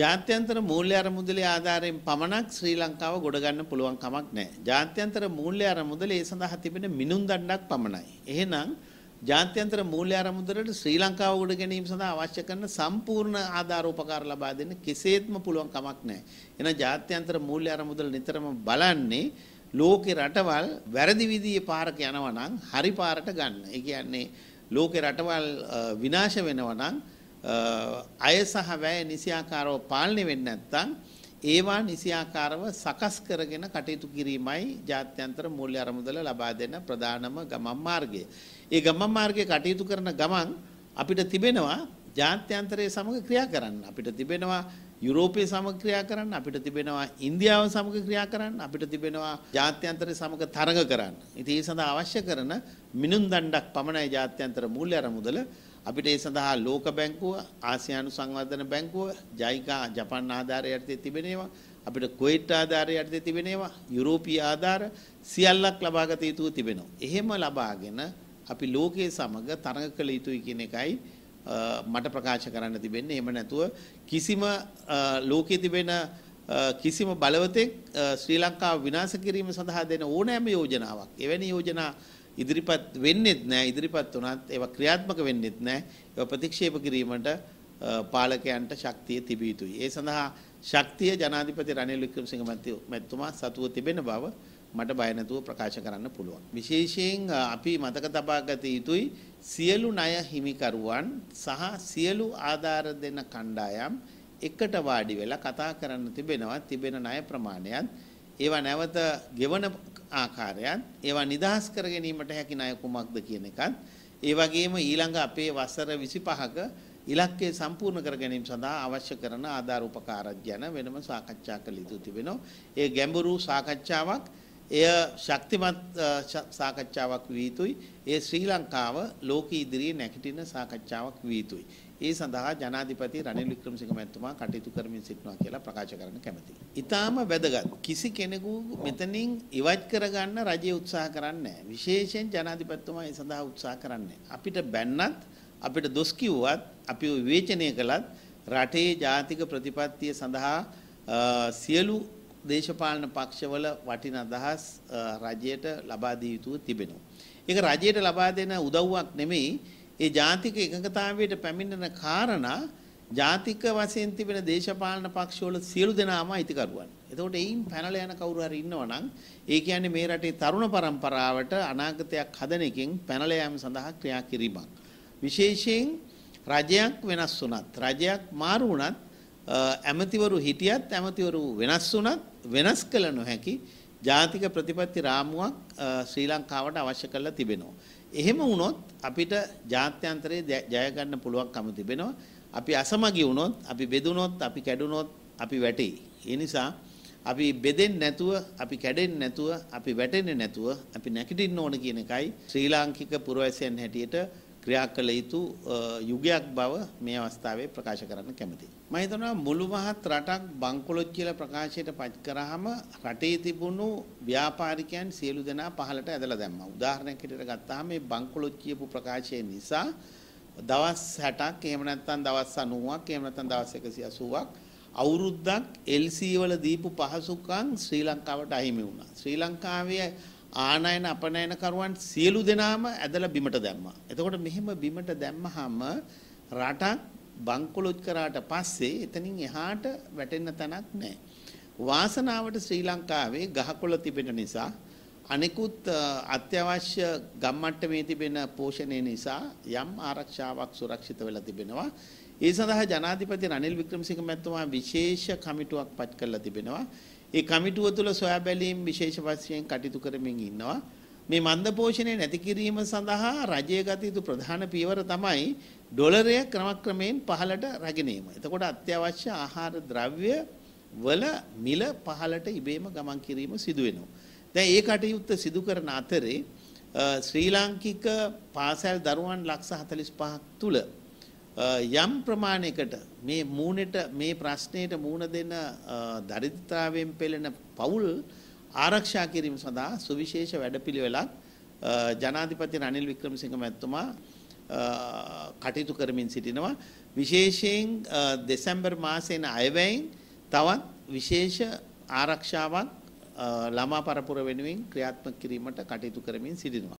ජාත්‍යන්තර මූල්‍ය අරමුදලේ ආධාරයෙන් පමණක් ශ්‍රී ලංකාව ගොඩගන්න පුළුවන් කමක් නැහැ. ජාත්‍යන්තර මූල්‍ය අරමුදලේ ඒ සඳහා තිබෙන මිනුම් දණ්ඩක් පමණයි. එහෙනම් ජාත්‍යන්තර මූල්‍ය අරමුදලට ශ්‍රී ලංකාව ගොඩ ගැනීම සඳහා අවශ්‍ය කරන සම්පූර්ණ ආධාරෝපකාර ලබා දෙන්න කෙසේත්ම පුළුවන් කමක් නැහැ. එහෙනම් ජාත්‍යන්තර මූල්‍ය අරමුදල නිතරම බලන්නේ ලෝකේ රටවල් වැරදි විදිහේ පාරක යනවා නම් හරි පාරට ගන්න. ඒ කියන්නේ ලෝකේ රටවල් විනාශ වෙනවා නම් අය සහ වැය නිසියාකාරව පාලනය වෙන්නේ නැත්නම් ඒවා නිසියාකාරව සකස් කරගෙන කටයුතු කිරීමයි ජාත්‍යන්තර මූල්‍ය අරමුදල ලබා දෙන ප්‍රධානම ගමන් මාර්ගය. ඒ ගමන් මාර්ගයේ කටයුතු කරන ගමන් අපිට තිබෙනවා ජාත්‍යන්තරයේ සමග ක්‍රියා කරන්න. අපිට තිබෙනවා යුරෝපය සමග ක්‍රියා කරන්න අපිට තිබෙනවා ඉන්දියාව සමග ක්‍රියා කරන්න අපිට තිබෙනවා ජාත්‍යන්තරය සමග තරඟ කරන්න. ඉතින් ඒ සඳහා අවශ්‍ය කරන මිනුම් දණ්ඩක් පමණයි ජාත්‍යන්තර මූල්‍ය අරමුදල අපිට ඒ සඳහා ලෝක බැංකුව, ආසියානු සංවර්ධන බැංකුව, ජයිකා ජපාන් ආධාරය යටතේ තිබෙන ඒවා, අපිට කුවේට් ආධාරය යටතේ තිබෙන ඒවා, යුරෝපීය ආධාර සියල්ලක් ලබාගත යුතුව තිබෙනවා. එහෙම ලබාගෙන අපි ලෝකයේ සමග තරඟ කළ යුතුයි කියන එකයි මට ප්‍රකාශ කරන්න තිබෙන්නේ. එහෙම නැතුව කිසිම ලෝකයේ තිබෙන කිසිම බලවතෙක් ශ්‍රී ලංකාව විනාශ කිරීම සඳහා දෙන ඕනෑම යෝජනාවක් එවැනි යෝජනා ඉදිරිපත් වෙන්නෙත් නෑ ඉදිරිපත් වුණත් ඒවා ක්‍රියාත්මක වෙන්නෙත් නෑ ඒවා ප්‍රතික්ෂේප කිරීමට පාලකයන්ට ශක්තිය තිබිය යුතුයි. ඒ සඳහා ශක්තිය ජනාධිපති රනිල් වික්‍රමසිංහ මැතිතුමා සතුව තිබෙන බව මට බය නැතුව ප්‍රකාශ කරන්න පුළුවන්. විශේෂයෙන් අපි මතක තබා ගත යුතුයි සියලු ණය හිමිකරුවන් සහ සියලු ආධාර දෙන කණ්ඩායම් එකට වාඩි වෙලා කතා කරන්න තිබෙනවා තිබෙන ණය ප්‍රමාණයත් ඒවා නැවත ගෙවන ආකාරයත් ඒවා නිදහස් කර ගැනීමට හැකි ණය කුමක්ද කියන එකත් ඒ වගේම ඊළඟ අපේ වසර 25ක ඉලක්කය සම්පූර්ණ කර ගැනීම සඳහා අවශ්‍ය කරන ආධාර උපකාරජ යන වෙනම සාකච්ඡා කළ යුතු තිබෙනවා. ඒ ගැඹුරු සාකච්ඡාවක් එය ශක්තිමත් සාකච්ඡාවක් විය යුතුයි. ඒ ශ්‍රී ලංකාව ලෝක ඉදිරියේ නැගිටින සාකච්ඡාවක් විය යුතුයි. ඒ සඳහා ජනාධිපති රනිල් වික්‍රමසිංහ මැතිතුමා කටයුතු කරමින් සිටිනවා කියලා ප්‍රකාශ කරන්න කැමතියි. ඊටාම වැදගත්. කිසි කෙනෙකු මෙතනින් ඉවත් කරගන්න රජය උත්සාහ කරන්නේ විශේෂයෙන් ජනාධිපතිතුමා ඒ සඳහා උත්සාහ කරන්නේ අපිට බැන්නත් අපිට දොස් කිව්වත් අපි විවේචනය කළත් රටේ ජාතික ප්‍රතිපත්තිය සඳහා සියලු දේශපාලන පක්ෂවල වටින අදහස් රජයට ලබා දිය යුතුව තිබෙනවා. ඒක රජයට ලබා දෙන උදව්වක් නෙමෙයි ඒ ජාතික එකඟතාවයට පැමිණෙන කාරණා ජාතික වශයෙන් තිබෙන දේශපාලන පක්ෂවල සියලු දෙනාම අයිතිකරුවන්. එතකොට එයින් පැනලා යන කවුරු හරි ඉන්නවනම් ඒ කියන්නේ මේ රටේ තරුණ පරම්පරාවට අනාගතයක් හදන එකෙන් පැනලා යාම සඳහා ක්‍රියා කිරීමක්. විශේෂයෙන් රජයක් වෙනස් වුණත් රජයක් මාරු වුණත් ඇමතිවරු හිටියත් ඇමතිවරු වෙනස් වුණත් වෙනස් කළ නොහැකි ජාතික ප්‍රතිපත්ති රාමුවක් ශ්‍රී ලංකාවට අවශ්‍ය කරලා තිබෙනවා. එහෙම වුණොත් අපිට ජාත්‍යන්තරයේ ජය ගන්න පුළුවන්කම තිබෙනවා. අපි අසමගි වුණොත්, අපි බෙදුනොත්, අපි කැඩුනොත් අපි වැටෙයි. ඒ නිසා අපි බෙදෙන්නේ නැතුව, අපි කැඩෙන්නේ නැතුව, අපි වැටෙන්නේ නැතුව අපි නැගිටින්න ඕන කියන එකයි ශ්‍රී ලාංකික පුරවැසියන් හැටියට ක්‍රියා කළ යුතු යුගයක් බව මේ අවස්ථාවේ ප්‍රකාශ කරන්න කැමතියි. මම හිතනවා මුළු මහත් රටක් බංකොලොත් කියලා ප්‍රකාශයට පත් කරාම රටේ තිබුණු ව්‍යාපාරිකයන් සියලු දෙනා පහළට ඇදලා දැම්මා. උදාහරණයක් විදිහට ගත්තාම මේ බංකොලොත් කියපු ප්‍රකාශය නිසා දවස් 60ක් එහෙම නැත්නම් දවස් 90ක් එහෙම නැත්නම් දවස් 180ක් අවුරුද්දක් LC වල දීපු පහසුකම් ශ්‍රී ලංකාවට අහිමි වුණා. ශ්‍රී ලංකාවේ ආනයන අපනයන කරුවන් සියලු දෙනාම ඇදලා බිමට දැම්මා. එතකොට මෙහෙම බිමට දැම්මහම රටක් බංකොලොත් කරාට පස්සේ එතනින් එහාට වැටෙන්න තැනක් නැහැ. වාසනාවට ශ්‍රී ලංකාවේ ගහකොළ තිබෙන නිසා අනෙකුත් අත්‍යවශ්‍ය ගම්මට්ටමේ තිබෙන පෝෂණය නිසා යම් ආරක්ෂාවක් සුරක්ෂිත වෙලා තිබෙනවා. ඒ සඳහා ජනාධිපති රනිල් වික්‍රමසිංහ මැතිතුමා විශේෂ කමිටුවක් පත් කරලා තිබෙනවා. ඒ කමිටුව තුළ සොයා බැලීම් විශේෂ වශයෙන් කටයුතු කරමින් ඉන්නවා. මේ මන්ද පෝෂණය නැති කිරීම සඳහා රජය ගත යුතු ප්‍රධාන පියවර තමයි ඩොලරය ක්‍රමක්‍රමයෙන් පහළට රගෙන ඒම. එතකොට අත්‍යවශ්‍ය ආහාර ද්‍රව්‍ය වල මිල පහළට ඉබේම ගමන් කිරීම සිදු වෙනවා. දැන් ඒ කටයුත්ත සිදු කරන අතරේ ශ්‍රී ලාංකික පාසල් දරුවන් ලක්ෂ 45ක් තුල යම් ප්‍රමාණයකට මේ මූණට මේ ප්‍රශ්නයට මූණ දෙන දරිද්‍රතාවයෙන් පෙළෙන පවුල් ආරක්ෂා කිරීම සඳහා සුවිශේෂ වැඩපිළිවෙලක් ජනාධිපති රනිල් වික්‍රමසිංහ මැතිතුමා කටයුතු කරමින් සිටිනවා විශේෂයෙන් දෙසැම්බර් මාසයෙන් අයවැයින් තවත් විශේෂ ආරක්ෂාවක් ළමා පරපුර වෙනුවෙන් ක්‍රියාත්මක කිරීමට කටයුතු කරමින් සිටිනවා